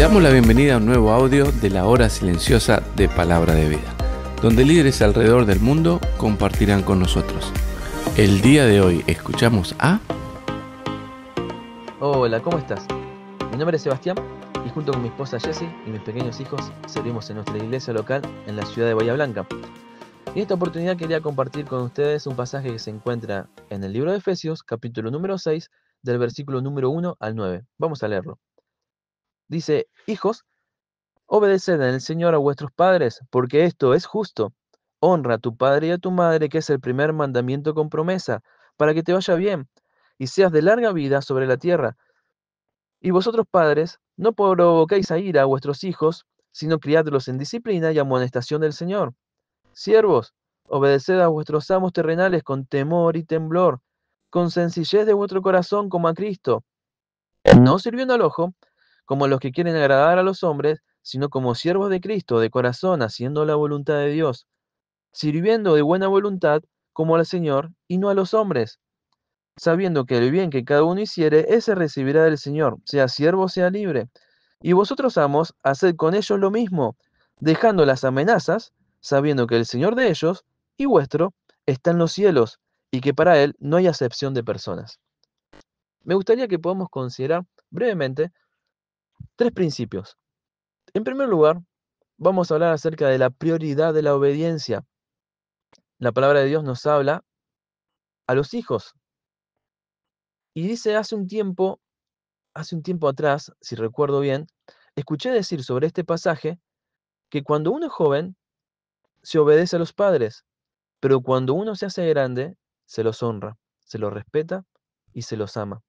damos la bienvenida a un nuevo audio de la hora silenciosa de Palabra de Vida, donde líderes alrededor del mundo compartirán con nosotros. El día de hoy escuchamos a... Hola, ¿cómo estás? Mi nombre es Sebastián y junto con mi esposa Jessie y mis pequeños hijos servimos en nuestra iglesia local en la ciudad de Bahía Blanca. en esta oportunidad quería compartir con ustedes un pasaje que se encuentra en el libro de Efesios, capítulo número 6, del versículo número 1 al 9. Vamos a leerlo dice, hijos, obedeced en el Señor a vuestros padres, porque esto es justo. Honra a tu padre y a tu madre, que es el primer mandamiento con promesa, para que te vaya bien y seas de larga vida sobre la tierra. Y vosotros padres, no provoquéis a ira a vuestros hijos, sino criadlos en disciplina y amonestación del Señor. Siervos, obedeced a vuestros amos terrenales con temor y temblor, con sencillez de vuestro corazón como a Cristo, no sirviendo al ojo, como los que quieren agradar a los hombres, sino como siervos de Cristo, de corazón, haciendo la voluntad de Dios, sirviendo de buena voluntad como al Señor y no a los hombres, sabiendo que el bien que cada uno hiciere, ese recibirá del Señor, sea siervo, sea libre. Y vosotros amos, haced con ellos lo mismo, dejando las amenazas, sabiendo que el Señor de ellos y vuestro está en los cielos, y que para Él no hay acepción de personas. Me gustaría que podamos considerar brevemente Tres principios. En primer lugar, vamos a hablar acerca de la prioridad de la obediencia. La palabra de Dios nos habla a los hijos. Y dice hace un tiempo, hace un tiempo atrás, si recuerdo bien, escuché decir sobre este pasaje que cuando uno es joven, se obedece a los padres, pero cuando uno se hace grande, se los honra, se los respeta y se los ama.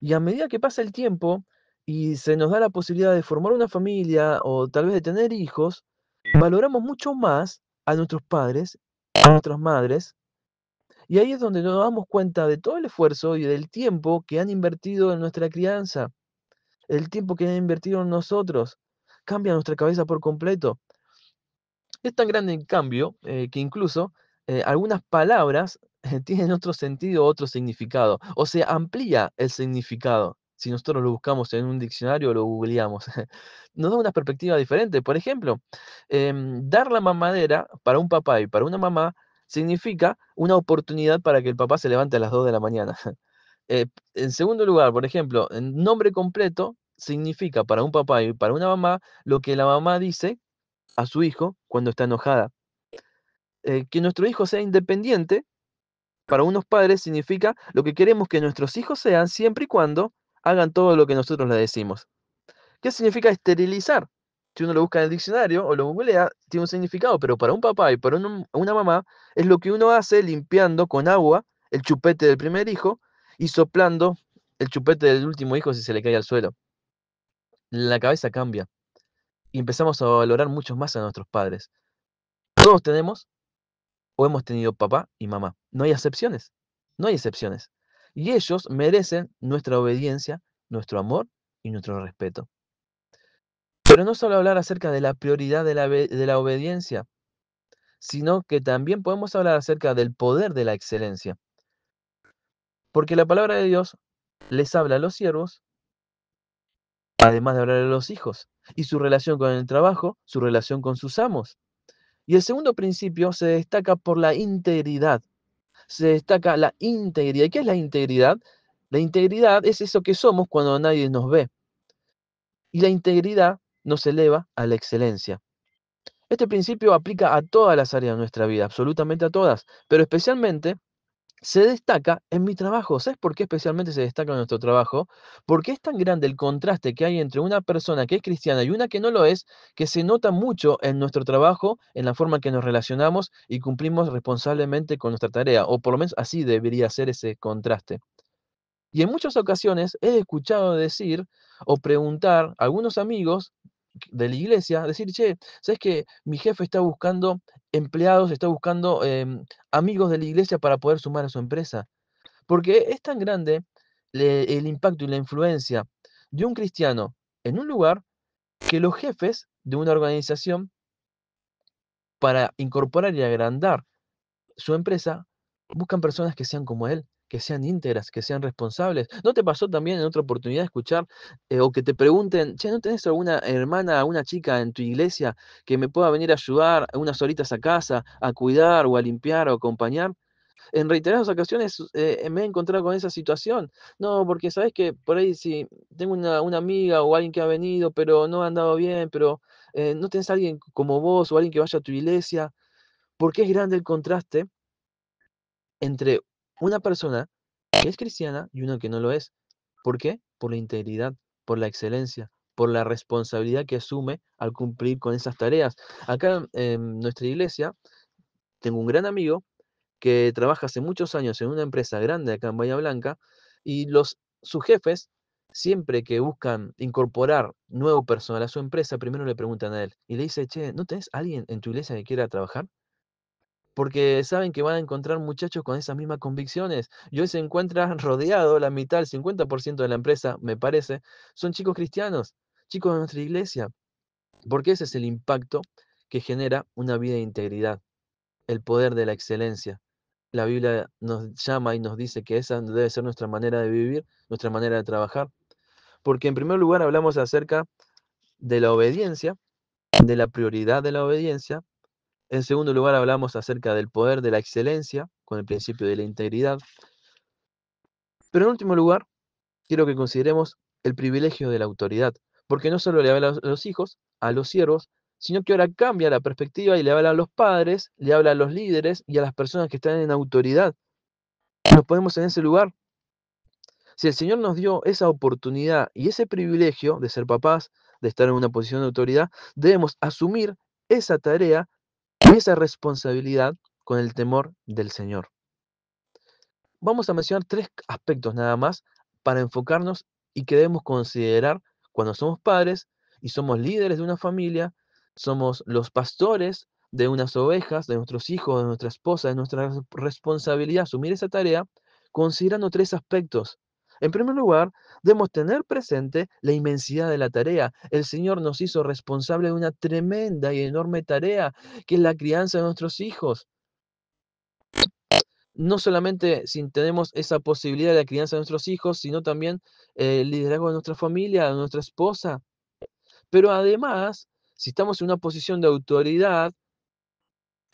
Y a medida que pasa el tiempo, y se nos da la posibilidad de formar una familia o tal vez de tener hijos, valoramos mucho más a nuestros padres, a nuestras madres, y ahí es donde nos damos cuenta de todo el esfuerzo y del tiempo que han invertido en nuestra crianza, el tiempo que han invertido en nosotros, cambia nuestra cabeza por completo. Es tan grande el cambio eh, que incluso eh, algunas palabras eh, tienen otro sentido, otro significado, o se amplía el significado si nosotros lo buscamos en un diccionario o lo googleamos. Nos da una perspectiva diferente. Por ejemplo, em, dar la mamadera para un papá y para una mamá significa una oportunidad para que el papá se levante a las 2 de la mañana. Eh, en segundo lugar, por ejemplo, nombre completo significa para un papá y para una mamá lo que la mamá dice a su hijo cuando está enojada. Eh, que nuestro hijo sea independiente, para unos padres significa lo que queremos que nuestros hijos sean siempre y cuando hagan todo lo que nosotros les decimos. ¿Qué significa esterilizar? Si uno lo busca en el diccionario o lo googlea, tiene un significado, pero para un papá y para una mamá es lo que uno hace limpiando con agua el chupete del primer hijo y soplando el chupete del último hijo si se le cae al suelo. La cabeza cambia y empezamos a valorar mucho más a nuestros padres. Todos tenemos o hemos tenido papá y mamá. No hay excepciones. No hay excepciones. Y ellos merecen nuestra obediencia, nuestro amor y nuestro respeto. Pero no solo hablar acerca de la prioridad de la, obediencia, sino que también podemos hablar acerca del poder de la excelencia. Porque la palabra de Dios les habla a los siervos, además de hablar a los hijos, y su relación con el trabajo, su relación con sus amos. Y el segundo principio se destaca por la integridad se destaca la integridad. ¿Y qué es la integridad? La integridad es eso que somos cuando nadie nos ve. Y la integridad nos eleva a la excelencia. Este principio aplica a todas las áreas de nuestra vida, absolutamente a todas, pero especialmente se destaca en mi trabajo. ¿Sabes por qué especialmente se destaca en nuestro trabajo? Porque es tan grande el contraste que hay entre una persona que es cristiana y una que no lo es, que se nota mucho en nuestro trabajo, en la forma en que nos relacionamos y cumplimos responsablemente con nuestra tarea, o por lo menos así debería ser ese contraste. Y en muchas ocasiones he escuchado decir o preguntar a algunos amigos de la iglesia, decir, che, ¿sabes que mi jefe está buscando empleados, está buscando em, amigos de la iglesia para poder sumar a su empresa? Porque es tan grande el impacto y la influencia de un cristiano en un lugar que los jefes de una organización, para incorporar y agrandar su empresa, buscan personas que sean como él, que sean íntegras, que sean responsables. ¿No te pasó también en otra oportunidad de escuchar eh, o que te pregunten, che, ¿no tenés alguna hermana, una chica en tu iglesia que me pueda venir a ayudar unas horitas a casa, a cuidar o a limpiar o acompañar? En reiteradas ocasiones eh, me he encontrado con esa situación. No, porque sabes que por ahí si tengo una, amiga o alguien que ha venido, pero no ha andado bien, pero eh, no tenés alguien como vos o alguien que vaya a tu iglesia, porque es grande el contraste entre una persona que es cristiana y una que no lo es. ¿Por qué? Por la integridad, por la excelencia, por la responsabilidad que asume al cumplir con esas tareas. Acá en nuestra iglesia tengo un gran amigo que trabaja hace muchos años en una empresa grande acá en Bahía Blanca y los, sus jefes siempre que buscan incorporar nuevo personal a su empresa, primero le preguntan a él y le dice, che, ¿no tenés alguien en tu iglesia que quiera trabajar? porque saben que van a encontrar muchachos con esas mismas convicciones. Y hoy se encuentra rodeado, la mitad, el 50% de la empresa, me parece, son chicos cristianos, chicos de nuestra iglesia, porque ese es el impacto que genera una vida de integridad, el poder de la excelencia. La Biblia nos llama y nos dice que esa debe ser nuestra manera de vivir, nuestra manera de trabajar, porque en primer lugar hablamos acerca de la obediencia, de la prioridad de la obediencia, en segundo lugar, hablamos acerca del poder de la excelencia con el principio de la integridad. Pero en último lugar, quiero que consideremos el privilegio de la autoridad, porque no solo le habla a los hijos, a los siervos, sino que ahora cambia la perspectiva y le habla a los padres, le habla a los líderes y a las personas que están en autoridad. Nos ponemos en ese lugar. Si el Señor nos dio esa oportunidad y ese privilegio de ser papás, de estar en una posición de autoridad, debemos asumir esa tarea esa responsabilidad con el temor del Señor. Vamos a mencionar tres aspectos nada más para enfocarnos y que debemos considerar cuando somos padres y somos líderes de una familia, somos los pastores de unas ovejas, de nuestros hijos, de nuestra esposa, de nuestra responsabilidad asumir esa tarea, considerando tres aspectos en primer lugar, debemos tener presente la inmensidad de la tarea. El Señor nos hizo responsable de una tremenda y enorme tarea, que es la crianza de nuestros hijos. No solamente si tenemos esa posibilidad de la crianza de nuestros hijos, sino también eh, el liderazgo de nuestra familia, de nuestra esposa. Pero además, si estamos en una posición de autoridad,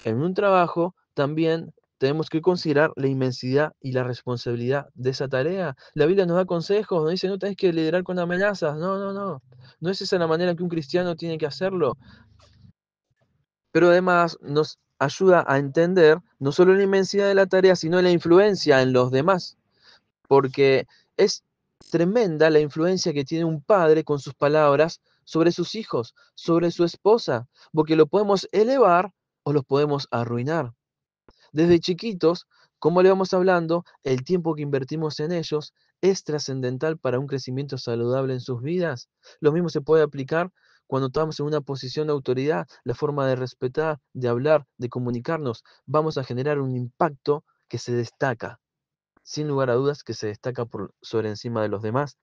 en un trabajo, también tenemos que considerar la inmensidad y la responsabilidad de esa tarea. La Biblia nos da consejos, nos dice, no tenés que liderar con amenazas. No, no, no. No es esa la manera que un cristiano tiene que hacerlo. Pero además nos ayuda a entender no solo la inmensidad de la tarea, sino la influencia en los demás. Porque es tremenda la influencia que tiene un padre con sus palabras sobre sus hijos, sobre su esposa, porque lo podemos elevar o los podemos arruinar. Desde chiquitos, como le vamos hablando, el tiempo que invertimos en ellos es trascendental para un crecimiento saludable en sus vidas. Lo mismo se puede aplicar cuando estamos en una posición de autoridad, la forma de respetar, de hablar, de comunicarnos, vamos a generar un impacto que se destaca, sin lugar a dudas que se destaca por, sobre encima de los demás.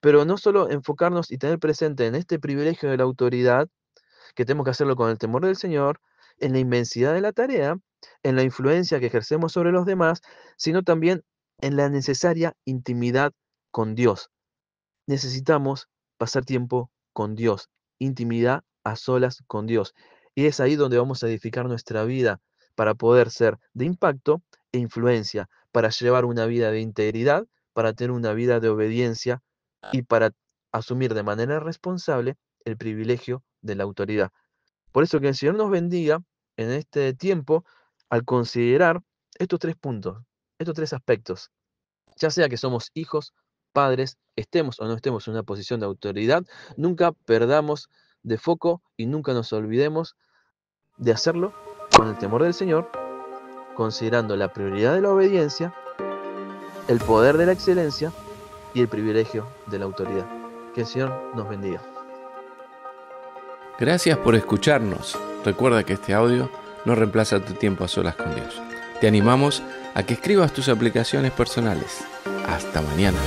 Pero no solo enfocarnos y tener presente en este privilegio de la autoridad, que tenemos que hacerlo con el temor del Señor, en la inmensidad de la tarea, en la influencia que ejercemos sobre los demás, sino también en la necesaria intimidad con Dios. Necesitamos pasar tiempo con Dios, intimidad a solas con Dios. Y es ahí donde vamos a edificar nuestra vida para poder ser de impacto e influencia, para llevar una vida de integridad, para tener una vida de obediencia y para asumir de manera responsable el privilegio de la autoridad. Por eso que el Señor nos bendiga en este tiempo al considerar estos tres puntos, estos tres aspectos, ya sea que somos hijos, padres, estemos o no estemos en una posición de autoridad, nunca perdamos de foco y nunca nos olvidemos de hacerlo con el temor del Señor, considerando la prioridad de la obediencia, el poder de la excelencia y el privilegio de la autoridad. Que el Señor nos bendiga. Gracias por escucharnos. Recuerda que este audio no reemplaza tu tiempo a solas con Dios. Te animamos a que escribas tus aplicaciones personales. Hasta mañana.